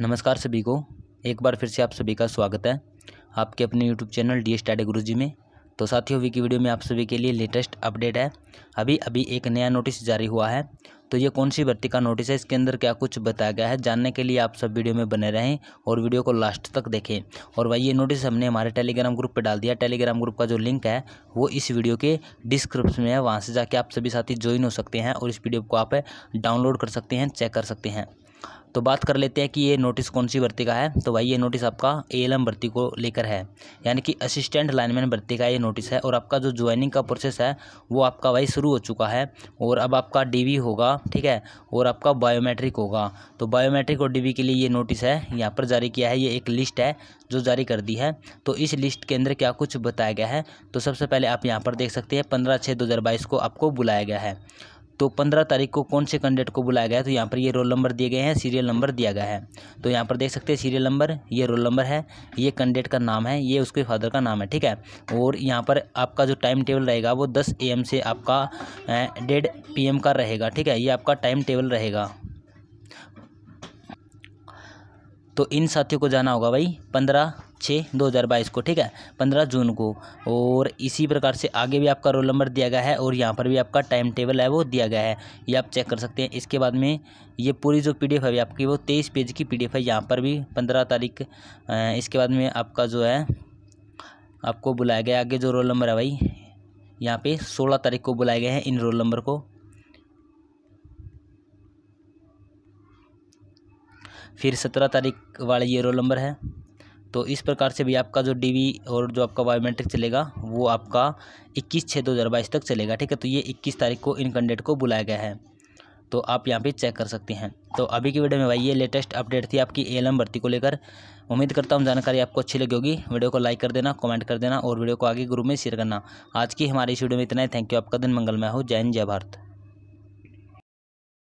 नमस्कार सभी को एक बार फिर से आप सभी का स्वागत है आपके अपने यूट्यूब चैनल डी स्टाडे गुरु में तो साथियों वी की वीडियो में आप सभी के लिए लेटेस्ट अपडेट है अभी अभी एक नया नोटिस जारी हुआ है तो ये कौन सी भर्ती का नोटिस है इसके अंदर क्या कुछ बताया गया है जानने के लिए आप सब वीडियो में बने रहें और वीडियो को लास्ट तक देखें और भाई ये नोटिस हमने हमारे टेलीग्राम ग्रुप पर डाल दिया टेलीग्राम ग्रुप का जो लिंक है वो इस वीडियो के डिस्क्रिप्शन में है वहाँ से जाके आप सभी साथी ज्वाइन हो सकते हैं और इस वीडियो को आप डाउनलोड कर सकते हैं चेक कर सकते हैं तो बात कर लेते हैं कि ये नोटिस कौन सी भर्ती का है तो भाई ये नोटिस आपका ए भर्ती को लेकर है यानी कि असिस्टेंट लाइनमैन भर्ती का ये नोटिस है और आपका जो ज्वाइनिंग का प्रोसेस है वो आपका भाई शुरू हो चुका है और अब आपका डी होगा ठीक है और आपका बायोमेट्रिक होगा तो बायोमेट्रिक और डी के लिए ये नोटिस है यहाँ पर जारी किया है ये एक लिस्ट है जो जारी कर दी है तो इस लिस्ट के अंदर क्या कुछ बताया गया है तो सबसे पहले आप यहाँ पर देख सकते हैं पंद्रह छः दो को आपको बुलाया गया है तो पंद्रह तारीख को कौन से कैंडिडेट को बुलाया गया है तो यहाँ पर ये रोल नंबर दिए गए हैं सीरियल नंबर दिया गया है तो यहाँ पर देख सकते हैं सीरियल नंबर ये रोल नंबर है ये कैंडिडेट का नाम है ये उसके फादर का नाम है ठीक है और यहाँ पर आपका जो टाइम टेबल रहेगा वो दस ए से आपका डेढ़ पी का रहेगा ठीक है ये आपका टाइम टेबल रहेगा तो इन साथियों को जाना होगा भाई पंद्रह छः दो हज़ार बाईस को ठीक है पंद्रह जून को और इसी प्रकार से आगे भी आपका रोल नंबर दिया गया है और यहाँ पर भी आपका टाइम टेबल है वो दिया गया है ये आप चेक कर सकते हैं इसके बाद में ये पूरी जो पी डी एफ है आपकी वो तेईस पेज की पी डी एफ़ है यहाँ पर भी पंद्रह तारीख इसके बाद में आपका जो है आपको बुलाया गया आगे जो रोल नंबर है भाई यहाँ पे सोलह तारीख को बुलाए गए हैं इन रोल नंबर को फिर सत्रह तारीख वाले ये रोल नंबर है तो इस प्रकार से भी आपका जो डी और जो आपका बायोमेट्रिक चलेगा वो आपका इक्कीस छः दो हज़ार बाईस तक चलेगा ठीक है तो ये इक्कीस तारीख को इन कैंडिडेट को बुलाया गया है तो आप यहाँ पे चेक कर सकते हैं तो अभी की वीडियो में भाई ये लेटेस्ट अपडेट थी आपकी ए भर्ती को लेकर उम्मीद करता हूँ जानकारी आपको अच्छी लगी होगी वीडियो को लाइक कर देना कमेंट कर देना और वीडियो को आगे ग्रुप में शेयर करना आज की हमारी इस वीडियो में इतना ही थैंक यू आपका दिन मंगलमय हो जय हिंद जय भारत